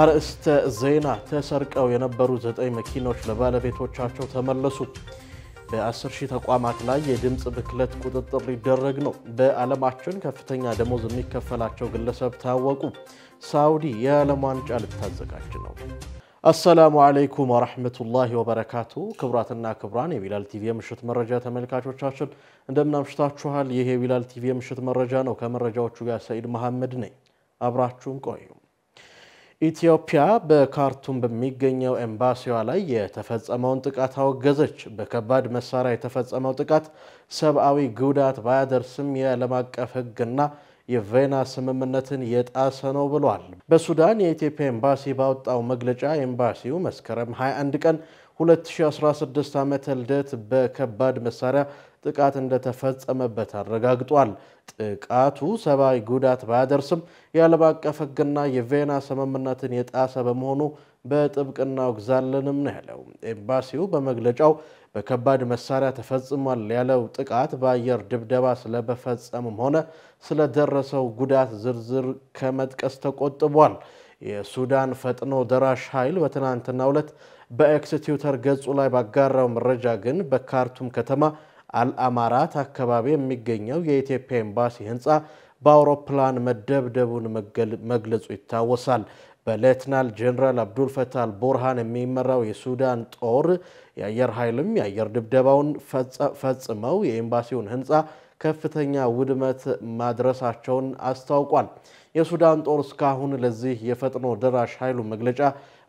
አርዕስተ ዜና። ተሰርቀው የነበሩ ዘጠኝ መኪኖች ለባለቤቶቻቸው ተመለሱ። በ10 ሺህ ተቋማት ላይ የድምፅ ብክለት ቁጥጥር ሊደረግ ነው። በዓለማችን ከፍተኛ ደሞዝ የሚከፈላቸው ግለሰብ ታወቁ። ሳውዲ የዓለም ዋንጫ ልታዘጋጅ ነው። አሰላሙ አለይኩም ወረሕመቱላሂ ወበረካቱ። ክቡራትና ክቡራን የቢላል ቲቪ የምሽት መረጃ ተመልካቾቻችን እንደምናምሽታችኋል። ይህ የቢላል ቲቪ የምሽት መረጃ ነው። ከመረጃዎቹ ጋር ሰኢድ መሐመድ ነኝ። አብራችሁም ቆዩ። ኢትዮጵያ በካርቱም በሚገኘው ኤምባሲዋ ላይ የተፈጸመውን ጥቃት አወገዘች። በከባድ መሳሪያ የተፈጸመው ጥቃት ሰብአዊ ጉዳት ባያደርስም የዓለም አቀፍ ሕግና የቬና ስምምነትን የጣሰ ነው ብሏል። በሱዳን የኢትዮጵያ ኤምባሲ ባወጣው መግለጫ ኤምባሲው መስከረም 21 ቀን 2016 ዓመተ ልደት በከባድ መሳሪያ ጥቃት እንደተፈጸመበት አረጋግጧል። ጥቃቱ ሰብአዊ ጉዳት ባያደርስም የዓለም አቀፍ ሕግና የቬና ስምምነትን የጣሰ በመሆኑ በጥብቅና እናወግዛለንም ነው ያለው። ኤምባሲው በመግለጫው በከባድ መሳሪያ ተፈጽሟል ያለው ጥቃት በአየር ድብደባ ስለመፈጸሙም ሆነ ስለደረሰው ጉዳት ዝርዝር ከመጥቀስ ተቆጥቧል። የሱዳን ፈጥኖ ደራሽ ኃይል በትናንትናው ዕለት በኤክስ ትዊተር ገጹ ላይ ባጋራው መረጃ ግን በካርቱም ከተማ አልአማራት አካባቢ የሚገኘው የኢትዮጵያ ኤምባሲ ህንፃ በአውሮፕላን መደብደቡን መግለጹ ይታወሳል። በሌትናል ጀኔራል አብዱል ፈታል አልቡርሃን የሚመራው የሱዳን ጦር የአየር ኃይልም የአየር ድብደባውን ፈጽመው የኤምባሲውን ህንፃ ከፍተኛ ውድመት ማድረሳቸውን አስታውቋል። የሱዳን ጦር እስካሁን ለዚህ የፈጥኖ ደራሽ ኃይሉ መግለጫ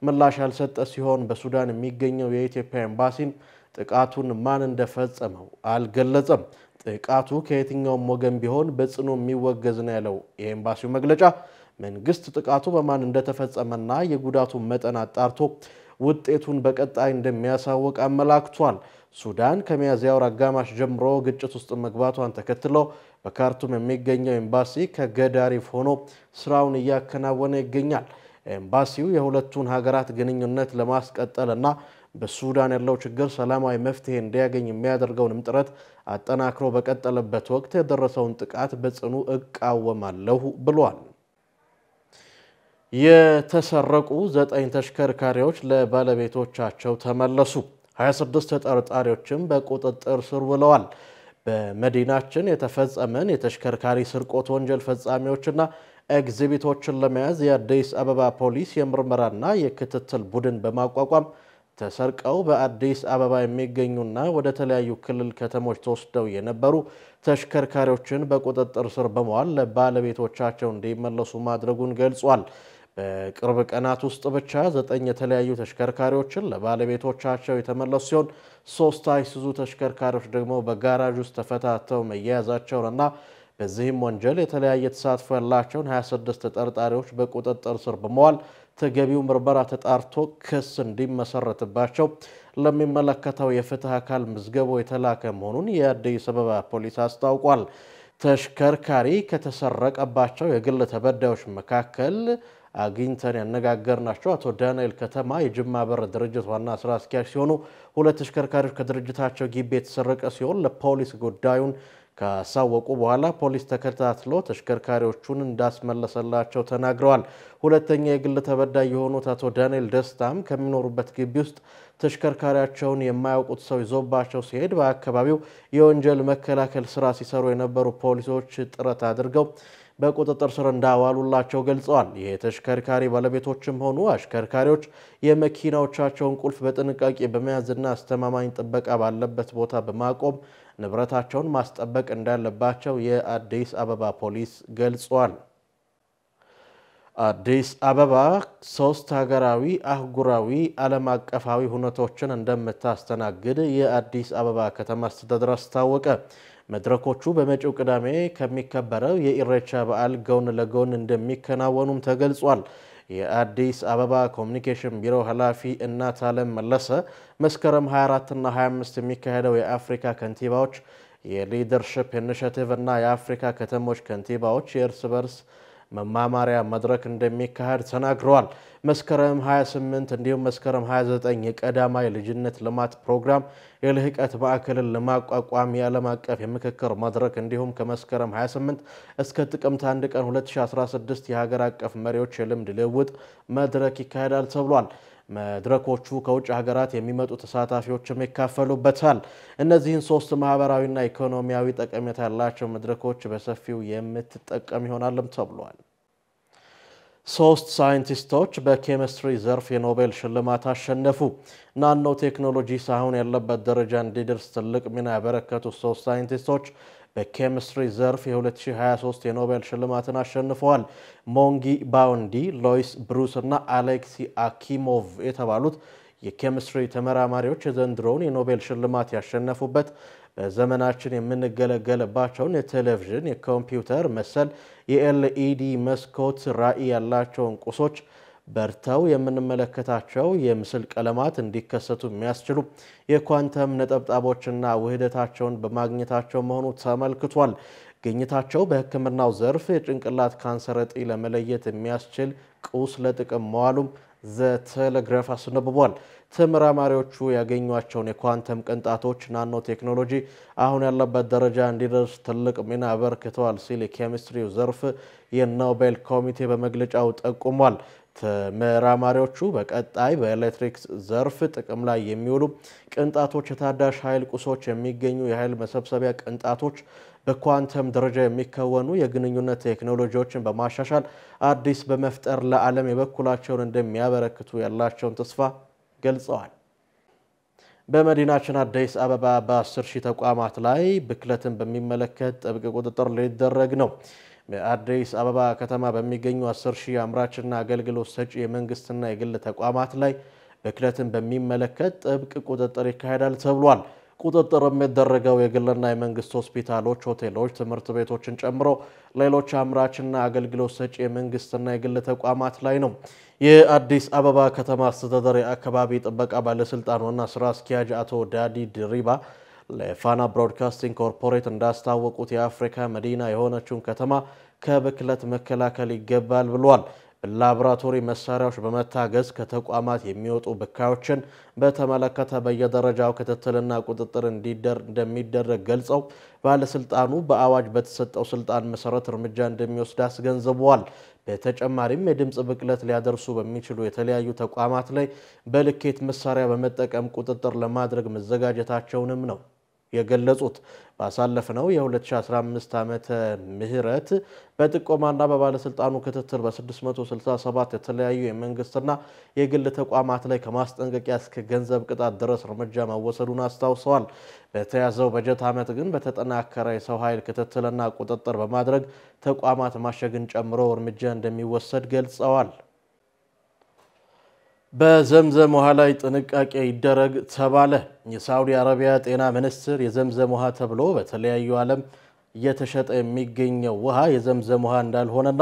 ምላሽ ያልሰጠ ሲሆን በሱዳን የሚገኘው የኢትዮጵያ ኤምባሲም ጥቃቱን ማን እንደፈጸመው አልገለጸም። ጥቃቱ ከየትኛውም ወገን ቢሆን በጽኑ የሚወገዝ ነው ያለው የኤምባሲው መግለጫ መንግስት ጥቃቱ በማን እንደተፈጸመና የጉዳቱን መጠን አጣርቶ ውጤቱን በቀጣይ እንደሚያሳውቅ አመላክቷል። ሱዳን ከሚያዝያ ወር አጋማሽ ጀምሮ ግጭት ውስጥ መግባቷን ተከትሎ በካርቱም የሚገኘው ኤምባሲ ከገዳሪፍ ሆኖ ስራውን እያከናወነ ይገኛል። ኤምባሲው የሁለቱን ሀገራት ግንኙነት ለማስቀጠልና በሱዳን ያለው ችግር ሰላማዊ መፍትሄ እንዲያገኝ የሚያደርገውንም ጥረት አጠናክሮ በቀጠለበት ወቅት የደረሰውን ጥቃት በጽኑ እቃወማለሁ ብሏል። የተሰረቁ ዘጠኝ ተሽከርካሪዎች ለባለቤቶቻቸው ተመለሱ። 26 ተጠርጣሪዎችም በቁጥጥር ስር ውለዋል። በመዲናችን የተፈጸመን የተሽከርካሪ ስርቆት ወንጀል ፈጻሚዎችና ኤግዚቢቶችን ለመያዝ የአዲስ አበባ ፖሊስ የምርመራና የክትትል ቡድን በማቋቋም ተሰርቀው በአዲስ አበባ የሚገኙና ወደ ተለያዩ ክልል ከተሞች ተወስደው የነበሩ ተሽከርካሪዎችን በቁጥጥር ስር በመዋል ለባለቤቶቻቸው እንዲመለሱ ማድረጉን ገልጿል። በቅርብ ቀናት ውስጥ ብቻ ዘጠኝ የተለያዩ ተሽከርካሪዎችን ለባለቤቶቻቸው የተመለሱ ሲሆን ሶስት አይሱዙ ተሽከርካሪዎች ደግሞ በጋራዥ ውስጥ ተፈታተው መያያዛቸውንና በዚህም ወንጀል የተለያየ ተሳትፎ ያላቸውን 26 ተጠርጣሪዎች በቁጥጥር ስር በመዋል ተገቢው ምርመራ ተጣርቶ ክስ እንዲመሰረትባቸው ለሚመለከተው የፍትህ አካል ምዝገባው የተላከ መሆኑን የአዲስ አበባ ፖሊስ አስታውቋል። ተሽከርካሪ ከተሰረቀባቸው የግል ተበዳዮች መካከል አግኝተን ያነጋገርናቸው አቶ ዳንኤል ከተማ የጅማ በር ድርጅት ዋና ስራ አስኪያጅ ሲሆኑ ሁለት ተሽከርካሪዎች ከድርጅታቸው ግቢ የተሰረቀ ሲሆን ለፖሊስ ጉዳዩን ካሳወቁ በኋላ ፖሊስ ተከታትሎ ተሽከርካሪዎቹን እንዳስመለሰላቸው ተናግረዋል። ሁለተኛ የግል ተበዳይ የሆኑት አቶ ዳንኤል ደስታም ከሚኖሩበት ግቢ ውስጥ ተሽከርካሪያቸውን የማያውቁት ሰው ይዞባቸው ሲሄድ በአካባቢው የወንጀል መከላከል ስራ ሲሰሩ የነበሩ ፖሊሶች ጥረት አድርገው በቁጥጥር ስር እንዳዋሉላቸው ገልጸዋል። ይህ ተሽከርካሪ ባለቤቶችም ሆኑ አሽከርካሪዎች የመኪናዎቻቸውን ቁልፍ በጥንቃቄ በመያዝና አስተማማኝ ጥበቃ ባለበት ቦታ በማቆም ንብረታቸውን ማስጠበቅ እንዳለባቸው የአዲስ አበባ ፖሊስ ገልጿል። አዲስ አበባ ሶስት ሀገራዊ፣ አህጉራዊ፣ ዓለም አቀፋዊ ሁነቶችን እንደምታስተናግድ የአዲስ አበባ ከተማ አስተዳደር አስታወቀ። መድረኮቹ በመጪው ቅዳሜ ከሚከበረው የኢሬቻ በዓል ጎን ለጎን እንደሚከናወኑም ተገልጿል። የአዲስ አበባ ኮሚኒኬሽን ቢሮ ኃላፊ እናት አለም መለሰ መስከረም 24ና 25 የሚካሄደው የአፍሪካ ከንቲባዎች የሊደርሽፕ ኢኒሽቲቭ እና የአፍሪካ ከተሞች ከንቲባዎች የእርስ በርስ መማማሪያ መድረክ እንደሚካሄድ ተናግረዋል። መስከረም 28 እንዲሁም መስከረም 29 የቀዳማ ልጅነት ልማት ፕሮግራም የልህቀት ማዕከልን ለማቋቋም የዓለም አቀፍ የምክክር መድረክ እንዲሁም ከመስከረም 28 እስከ ጥቅምት 1 ቀን 2016 የሀገር አቀፍ መሪዎች የልምድ ልውውጥ መድረክ ይካሄዳል ተብሏል። መድረኮቹ ከውጭ ሀገራት የሚመጡ ተሳታፊዎችም ይካፈሉበታል። እነዚህን ሶስት ማህበራዊና ኢኮኖሚያዊ ጠቀሜታ ያላቸው መድረኮች በሰፊው የምትጠቀም ይሆናልም ተብሏል። ሶስት ሳይንቲስቶች በኬሚስትሪ ዘርፍ የኖቤል ሽልማት አሸነፉ። ናኖ ቴክኖሎጂ ሳይሆን ያለበት ደረጃ እንዲደርስ ትልቅ ሚና ያበረከቱ ሶስት ሳይንቲስቶች በኬሚስትሪ ዘርፍ የ2023 የኖቤል ሽልማትን አሸንፈዋል። ሞንጊ ባውንዲ፣ ሎይስ ብሩስ እና አሌክሲ አኪሞቭ የተባሉት የኬሚስትሪ ተመራማሪዎች የዘንድሮውን የኖቤል ሽልማት ያሸነፉበት በዘመናችን የምንገለገልባቸውን የቴሌቪዥን፣ የኮምፒውተር መሰል የኤልኢዲ መስኮት ራዕይ ያላቸውን ቁሶች በርተው የምንመለከታቸው የምስል ቀለማት እንዲከሰቱ የሚያስችሉ የኳንተም ነጠብጣቦችና ውህደታቸውን በማግኘታቸው መሆኑ ተመልክቷል። ግኝታቸው በሕክምናው ዘርፍ የጭንቅላት ካንሰር ለመለየት የሚያስችል ቁስ ለጥቅም መዋሉም ዘቴሌግራፍ አስነብቧል። ተመራማሪዎቹ ያገኟቸውን የኳንተም ቅንጣቶች ናኖ ቴክኖሎጂ አሁን ያለበት ደረጃ እንዲደርስ ትልቅ ሚና አበርክተዋል ሲል የኬሚስትሪው ዘርፍ የኖቤል ኮሚቴ በመግለጫው ጠቁሟል። ተመራማሪዎቹ በቀጣይ በኤሌክትሪክ ዘርፍ ጥቅም ላይ የሚውሉ ቅንጣቶች፣ የታዳሽ ኃይል ቁሶች፣ የሚገኙ የኃይል መሰብሰቢያ ቅንጣቶች፣ በኳንተም ደረጃ የሚከወኑ የግንኙነት ቴክኖሎጂዎችን በማሻሻል አዲስ በመፍጠር ለዓለም የበኩላቸውን እንደሚያበረክቱ ያላቸውን ተስፋ ገልጸዋል። በመዲናችን አዲስ አበባ በ10 ሺህ ተቋማት ላይ ብክለትን በሚመለከት ጥብቅ ቁጥጥር ሊደረግ ነው። በአዲስ አበባ ከተማ በሚገኙ 10 ሺህ አምራችና አገልግሎት ሰጪ የመንግስትና የግል ተቋማት ላይ ብክለትን በሚመለከት ጥብቅ ቁጥጥር ይካሄዳል ተብሏል። ቁጥጥር የሚደረገው የግልና የመንግስት ሆስፒታሎች፣ ሆቴሎች፣ ትምህርት ቤቶችን ጨምሮ ሌሎች አምራችና አገልግሎት ሰጪ የመንግስትና የግል ተቋማት ላይ ነው። የአዲስ አበባ ከተማ አስተዳደር የአካባቢ ጥበቃ ባለስልጣን ዋና ስራ አስኪያጅ አቶ ዳዲ ድሪባ ለፋና ብሮድካስቲንግ ኮርፖሬት እንዳስታወቁት የአፍሪካ መዲና የሆነችውን ከተማ ከብክለት መከላከል ይገባል ብሏል። ላቦራቶሪ መሳሪያዎች በመታገዝ ከተቋማት የሚወጡ ብካዮችን በተመለከተ በየደረጃው ክትትልና ቁጥጥር እንደሚደረግ ገልጸው ባለስልጣኑ በአዋጅ በተሰጠው ስልጣን መሰረት እርምጃ እንደሚወስድ አስገንዝበዋል። በተጨማሪም የድምፅ ብክለት ሊያደርሱ በሚችሉ የተለያዩ ተቋማት ላይ በልኬት መሳሪያ በመጠቀም ቁጥጥር ለማድረግ መዘጋጀታቸውንም ነው የገለጹት። ባሳለፍነው የ2015 ዓመተ ምህረት በጥቆማና በባለስልጣኑ ክትትል በ667 የተለያዩ የመንግስትና የግል ተቋማት ላይ ከማስጠንቀቂያ እስከ ገንዘብ ቅጣት ድረስ እርምጃ መወሰዱን አስታውሰዋል። በተያዘው በጀት ዓመት ግን በተጠናከረ የሰው ኃይል ክትትልና ቁጥጥር በማድረግ ተቋማት ማሸግን ጨምሮ እርምጃ እንደሚወሰድ ገልጸዋል። በዘምዘም ውሃ ላይ ጥንቃቄ ይደረግ ተባለ። የሳዑዲ አረቢያ ጤና ሚኒስትር የዘምዘም ውሃ ተብሎ በተለያዩ ዓለም እየተሸጠ የሚገኘው ውሃ የዘምዘም ውሃ እንዳልሆነና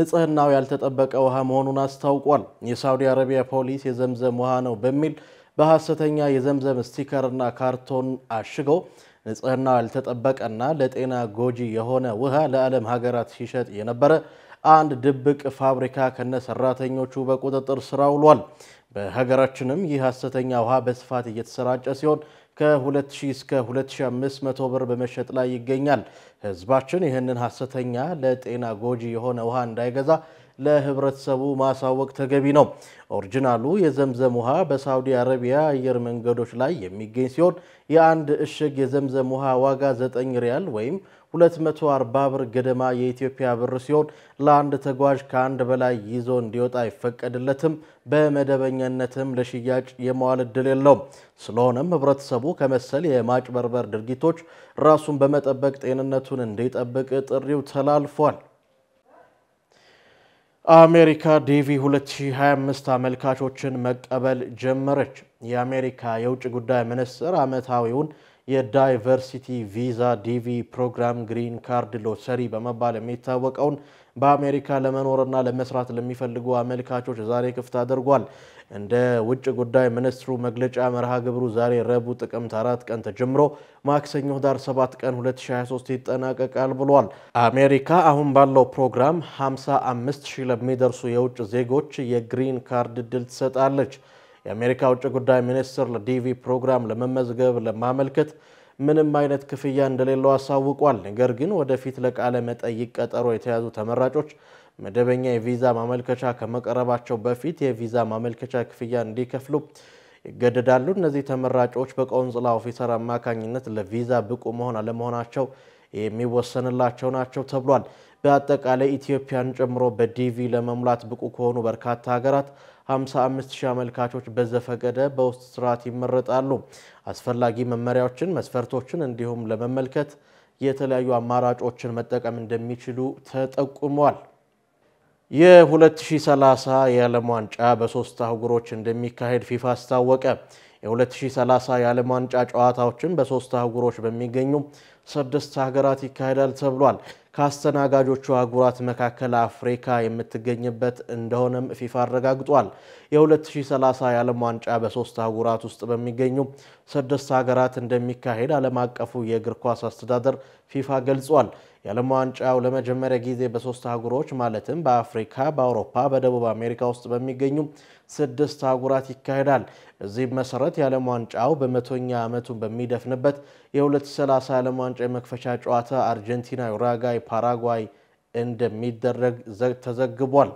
ንጽህናው ያልተጠበቀ ውሃ መሆኑን አስታውቋል። የሳዑዲ አረቢያ ፖሊስ የዘምዘም ውሃ ነው በሚል በሐሰተኛ የዘምዘም ስቲከርና ካርቶን አሽገው ንጽህናው ያልተጠበቀና ለጤና ጎጂ የሆነ ውሃ ለዓለም ሀገራት ሲሸጥ የነበረ አንድ ድብቅ ፋብሪካ ከነሰራተኞቹ በቁጥጥር ስር ውሏል። በሀገራችንም ይህ ሐሰተኛ ውሃ በስፋት እየተሰራጨ ሲሆን ከ2000 እስከ 2500 ብር በመሸጥ ላይ ይገኛል። ህዝባችን ይህንን ሐሰተኛ ለጤና ጎጂ የሆነ ውሃ እንዳይገዛ ለህብረተሰቡ ማሳወቅ ተገቢ ነው። ኦሪጂናሉ የዘምዘም ውሃ በሳውዲ አረቢያ አየር መንገዶች ላይ የሚገኝ ሲሆን የአንድ እሽግ የዘምዘም ውሃ ዋጋ 9 ሪያል ወይም 240 ብር ገደማ የኢትዮጵያ ብር ሲሆን ለአንድ ተጓዥ ከአንድ በላይ ይዞ እንዲወጣ አይፈቀድለትም። በመደበኛነትም ለሽያጭ የመዋል ዕድል የለውም። ስለሆነም ህብረተሰቡ ከመሰል የማጭበርበር ድርጊቶች ራሱን በመጠበቅ ጤንነቱን እንዲጠብቅ ጥሪው ተላልፏል። አሜሪካ ዲቪ 2025 አመልካቾችን መቀበል ጀመረች። የአሜሪካ የውጭ ጉዳይ ሚኒስትር ዓመታዊውን የዳይቨርሲቲ ቪዛ ዲቪ ፕሮግራም ግሪን ካርድ ሎተሪ በመባል የሚታወቀውን በአሜሪካ ለመኖርና ለመስራት ለሚፈልጉ አመልካቾች ዛሬ ክፍት አድርጓል። እንደ ውጭ ጉዳይ ሚኒስትሩ መግለጫ መርሃ ግብሩ ዛሬ ረቡዕ ጥቅምት 4 ቀን ተጀምሮ ማክሰኞ ዳር 7 ቀን 2023 ይጠናቀቃል ብሏል። አሜሪካ አሁን ባለው ፕሮግራም 55 ሺህ ለሚደርሱ የውጭ ዜጎች የግሪን ካርድ እድል ትሰጣለች። የአሜሪካ ውጭ ጉዳይ ሚኒስትር ለዲቪ ፕሮግራም ለመመዝገብ ለማመልከት ምንም አይነት ክፍያ እንደሌለው አሳውቋል። ነገር ግን ወደፊት ለቃለ መጠይቅ ቀጠሮ የተያዙ ተመራጮች መደበኛ የቪዛ ማመልከቻ ከመቀረባቸው በፊት የቪዛ ማመልከቻ ክፍያ እንዲከፍሉ ይገደዳሉ። እነዚህ ተመራጮች በቆንጽላ ኦፊሰር አማካኝነት ለቪዛ ብቁ መሆን አለመሆናቸው የሚወሰንላቸው ናቸው ተብሏል። በአጠቃላይ ኢትዮጵያን ጨምሮ በዲቪ ለመሙላት ብቁ ከሆኑ በርካታ ሀገራት 55 ሺህ አመልካቾች በዘፈቀደ በውስጥ ስርዓት ይመረጣሉ። አስፈላጊ መመሪያዎችን፣ መስፈርቶችን እንዲሁም ለመመልከት የተለያዩ አማራጮችን መጠቀም እንደሚችሉ ተጠቁሟል። የ2030 የዓለም ዋንጫ በሶስት አህጉሮች እንደሚካሄድ ፊፋ አስታወቀ። የ2030 የዓለም ዋንጫ ጨዋታዎችን በሶስት አህጉሮች በሚገኙ ስድስት ሀገራት ይካሄዳል ተብሏል። ከአስተናጋጆቹ አህጉራት መካከል አፍሪካ የምትገኝበት እንደሆነም ፊፋ አረጋግጧል። የ2030 የዓለም ዋንጫ በሶስት አህጉራት ውስጥ በሚገኙ ስድስት ሀገራት እንደሚካሄድ ዓለም አቀፉ የእግር ኳስ አስተዳደር ፊፋ ገልጿል። የዓለም ዋንጫው ለመጀመሪያ ጊዜ በሶስት አህጉሮች ማለትም በአፍሪካ፣ በአውሮፓ፣ በደቡብ አሜሪካ ውስጥ በሚገኙ ስድስት አህጉራት ይካሄዳል። እዚህ መሰረት የዓለም ዋንጫው በመቶኛ ዓመቱን በሚደፍንበት የ2030 ዓለም ዋንጫ የመክፈቻ ጨዋታ አርጀንቲና፣ ዩራጋይ ፓራጓይ እንደሚደረግ ተዘግቧል።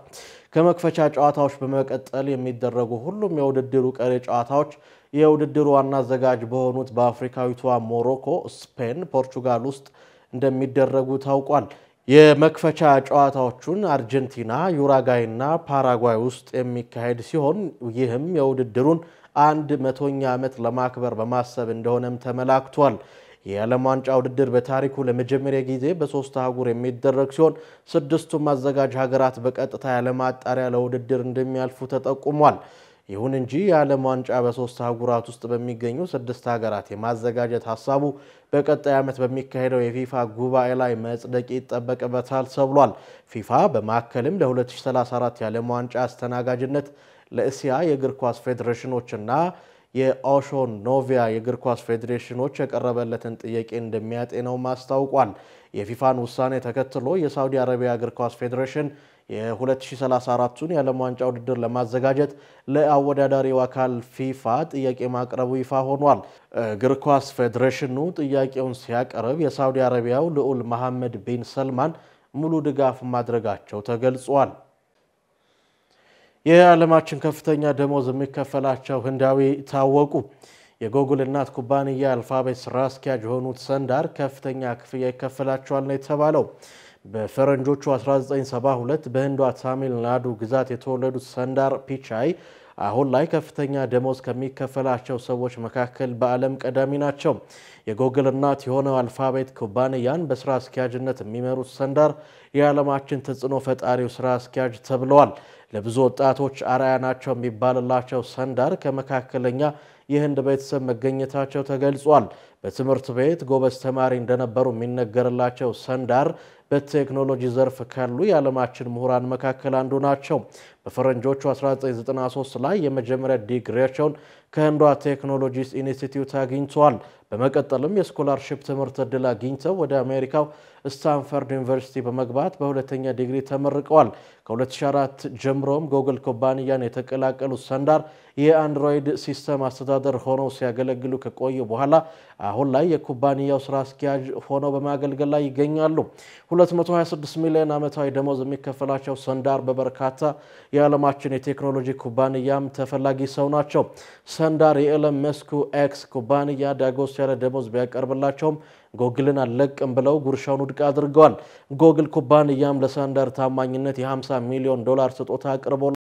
ከመክፈቻ ጨዋታዎች በመቀጠል የሚደረጉ ሁሉም የውድድሩ ቀሪ ጨዋታዎች የውድድሩ ዋና አዘጋጅ በሆኑት በአፍሪካዊቷ ሞሮኮ፣ ስፔን፣ ፖርቹጋል ውስጥ እንደሚደረጉ ታውቋል። የመክፈቻ ጨዋታዎቹን አርጀንቲና፣ ዩራጋይና ፓራጓይ ውስጥ የሚካሄድ ሲሆን ይህም የውድድሩን አንድ መቶኛ ዓመት ለማክበር በማሰብ እንደሆነም ተመላክቷል። የዓለም ዋንጫ ውድድር በታሪኩ ለመጀመሪያ ጊዜ በሶስት አህጉር የሚደረግ ሲሆን ስድስቱም አዘጋጅ ሀገራት በቀጥታ ያለማጣሪያ ለውድድር እንደሚያልፉ ተጠቁሟል። ይሁን እንጂ የዓለም ዋንጫ በሶስት አህጉራት ውስጥ በሚገኙ ስድስት ሀገራት የማዘጋጀት ሀሳቡ በቀጣይ ዓመት በሚካሄደው የፊፋ ጉባኤ ላይ መጽደቅ ይጠበቅበታል ተብሏል። ፊፋ በማከልም ለ2034 የዓለም ዋንጫ አስተናጋጅነት ለእስያ የእግር ኳስ ፌዴሬሽኖችና የኦሾ ኖቪያ የእግር ኳስ ፌዴሬሽኖች የቀረበለትን ጥያቄ እንደሚያጤነው አስታውቋል። የፊፋን ውሳኔ ተከትሎ የሳውዲ አረቢያ እግር ኳስ ፌዴሬሽን የ2034ቱን የዓለም ዋንጫ ውድድር ለማዘጋጀት ለአወዳዳሪው አካል ፊፋ ጥያቄ ማቅረቡ ይፋ ሆኗል። እግር ኳስ ፌዴሬሽኑ ጥያቄውን ሲያቀርብ የሳውዲ አረቢያው ልዑል መሐመድ ቢን ሰልማን ሙሉ ድጋፍ ማድረጋቸው ተገልጿል። የዓለማችን ከፍተኛ ደሞዝ የሚከፈላቸው ህንዳዊ ታወቁ። የጎግል እናት ኩባንያ አልፋቤት ስራ አስኪያጅ የሆኑት ሰንዳር ከፍተኛ ክፍያ ይከፈላቸዋል ነው የተባለው። በፈረንጆቹ 1972 በህንዷ ታሚል ናዱ ግዛት የተወለዱት ሰንዳር ፒቻይ አሁን ላይ ከፍተኛ ደሞዝ ከሚከፈላቸው ሰዎች መካከል በዓለም ቀዳሚ ናቸው። የጎግል እናት የሆነው አልፋቤት ኩባንያን በስራ አስኪያጅነት የሚመሩት ሰንዳር የዓለማችን ተጽዕኖ ፈጣሪው ስራ አስኪያጅ ተብለዋል። ለብዙ ወጣቶች አርአያ ናቸው የሚባልላቸው ሰንዳር ከመካከለኛ የህንድ ቤተሰብ መገኘታቸው ተገልጿል። በትምህርት ቤት ጎበዝ ተማሪ እንደነበሩ የሚነገርላቸው ሰንዳር በቴክኖሎጂ ዘርፍ ካሉ የዓለማችን ምሁራን መካከል አንዱ ናቸው። በፈረንጆቹ 1993 ላይ የመጀመሪያ ዲግሪያቸውን ከህንዷ ቴክኖሎጂስ ኢንስቲትዩት አግኝተዋል። በመቀጠልም የስኮላርሽፕ ትምህርት ዕድል አግኝተው ወደ አሜሪካው ስታንፈርድ ዩኒቨርሲቲ በመግባት በሁለተኛ ዲግሪ ተመርቀዋል። ከ2004 ጀምሮም ጎግል ኩባንያን የተቀላቀሉት ሰንዳር የአንድሮይድ ሲስተም አስተዳደር ሆነው ሲያገለግሉ ከቆዩ በኋላ አሁን ላይ የኩባንያው ስራ አስኪያጅ ሆነው በማገልገል ላይ ይገኛሉ። 226 ሚሊዮን ዓመታዊ ደሞዝ የሚከፈላቸው ሰንዳር በበርካታ የዓለማችን የቴክኖሎጂ ኩባንያም ተፈላጊ ሰው ናቸው። ሰንዳር የኤለን መስኩ ኤክስ ኩባንያ ዳጎስ ያለ ደሞዝ ቢያቀርብላቸውም ጎግልን አልለቅም ብለው ጉርሻውን ውድቅ አድርገዋል። ጎግል ኩባንያም ለሰንዳር ታማኝነት የ50 ሚሊዮን ዶላር ስጦታ አቅርቦ